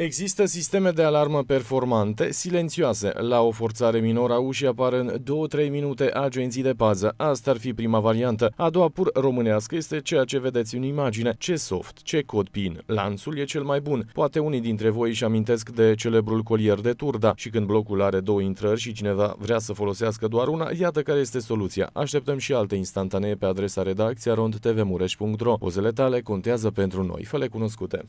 Există sisteme de alarmă performante, silențioase. La o forțare minoră a ușii apar în 2-3 minute agenții de pază. Asta ar fi prima variantă. A doua pur românească este ceea ce vedeți în imagine. Ce soft, ce cod PIN. Lanțul e cel mai bun. Poate unii dintre voi își amintesc de celebrul colier de turda și când blocul are două intrări și cineva vrea să folosească doar una, iată care este soluția. Așteptăm și alte instantanee pe adresa redacția rondtvmureș.ro. Pozele tale contează pentru noi. Fă cunoscute!